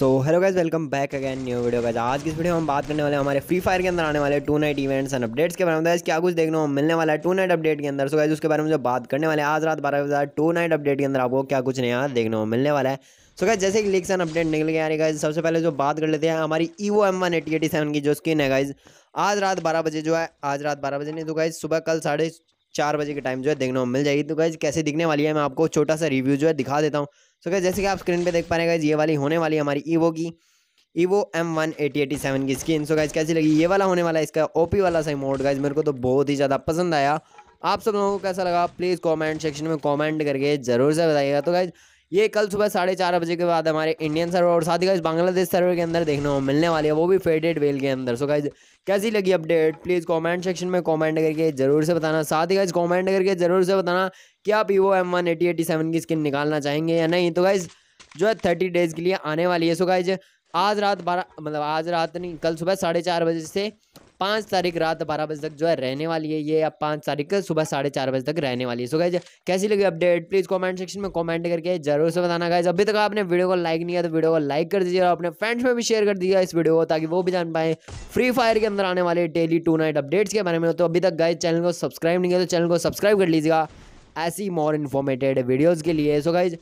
सो hello guys welcome back again new video guys आज की इस वीडियो में हम बात करने वाले हमारे फ्री फायर के अंदर आने वाले tonight events and updates के बारे में क्या कुछ देखने को मिलने वाला है टू नाइट अपडेट के अंदर सो गाइज उसके बारे में जो बात करने वाले आज रात बारह बजे टू नाइट अपडेट के अंदर आपको क्या कुछ नया देखने को मिलने वाला है सो गाइज जैसे कि लीक्स एंड अपडेट निकल गया गाइज सबसे पहले जो बात कर लेते हैं हमारी Evo M one eighty eight seven की जो स्किन है गाइज आज रात बारह बजे जो है आज रात बारह बजे नहीं तो गाइज सुबह कल साढ़े चार बजे के टाइम जो है देखने को मिल जाएगी तो गैज कैसे दिखने वाली है मैं आपको छोटा सा रिव्यू जो है दिखा देता हूँ सो गैज जैसे कि आप स्क्रीन पर देख पा रहे हैं ये वाली होने वाली हमारी ईवो की Evo M one eighty eight seven की स्क्रीन सो गाइज कैसी लगी ये वाला होने वाला है इसका ओपी वाला सही मोड गाइज मेरे को तो बहुत ही ज़्यादा पसंद आया आप सब लोगों को कैसा लगा प्लीज़ कमेंट सेक्शन में कमेंट करके ज़रूर से बताइएगा तो गाइज ये कल सुबह साढ़े चार बजे के बाद हमारे इंडियन सर्वर और साथ ही गाइज बांग्लादेश सर्वर के अंदर देखने को मिलने वाली है वो भी फेडेड वेल के अंदर सो गाइज कैसी लगी अपडेट प्लीज़ कमेंट सेक्शन में कमेंट करके जरूर से बताना साथ ही गाइज कमेंट करके जरूर से बताना कि आप Evo M one eighty eight seven की स्किन निकालना चाहेंगे या नहीं तो गाइज जो है थर्टी डेज के लिए आने वाली है सो गाइज आज रात बारह मतलब आज रात नहीं कल सुबह साढ़े चार बजे से पाँच तारीख रात बारह बजे तक जो है रहने वाली है ये अब पाँच तारीख सुबह साढ़े चार बजे तक रहने वाली है सो गाइज कैसी लगी अपडेट प्लीज़ कमेंट सेक्शन में कमेंट करके जरूर से बताना गाइज अभी तक आपने वीडियो को लाइक नहीं किया तो वीडियो को लाइक कर दीजिए और अपने फ्रेंड्स में भी शेयर कर दीजिए इस वीडियो को ताकि वो भी जान पाए फ्री फायर के अंदर आने वाले डेली टू नाइट अपडेट्स के बारे में तो अभी तक गाइज चैनल को सब्सक्राइब नहीं किया तो चैनल को सब्सक्राइब कर लीजिएगा ऐसी मोर इन्फॉर्मेटेड वीडियोज़ के लिए सो गाइज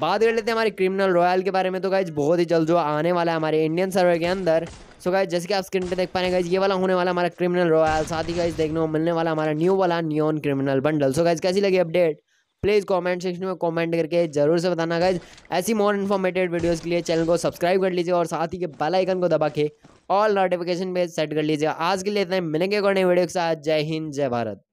बात कर लेते हैं हमारे क्रिमिनल रॉयल के बारे में तो गाइज बहुत ही जल्द जो आने वाला है हमारे इंडियन सर्वर के अंदर सो गाइज जैसे कि आप स्क्रीन पे देख पाएंगे गाइज ये वाला होने वाला हमारा क्रिमिनल रॉयल साथ ही गाइज देखने को मिलने वाला हमारा न्यू वाला neon criminal bundle so guys कैसी लगी अपडेट प्लीज़ कमेंट सेक्शन में कमेंट करके जरूर से बताना गाइज ऐसी मोर इन्फॉर्मेटेड वीडियोस के लिए चैनल को सब्सक्राइब कर लीजिए और साथ ही के बेल आइकन को दबा के ऑल नोटिफिकेशन पे सेट कर लीजिए आज के लिए इतना मिलेंगे और वीडियो के साथ जय हिंद जय भारत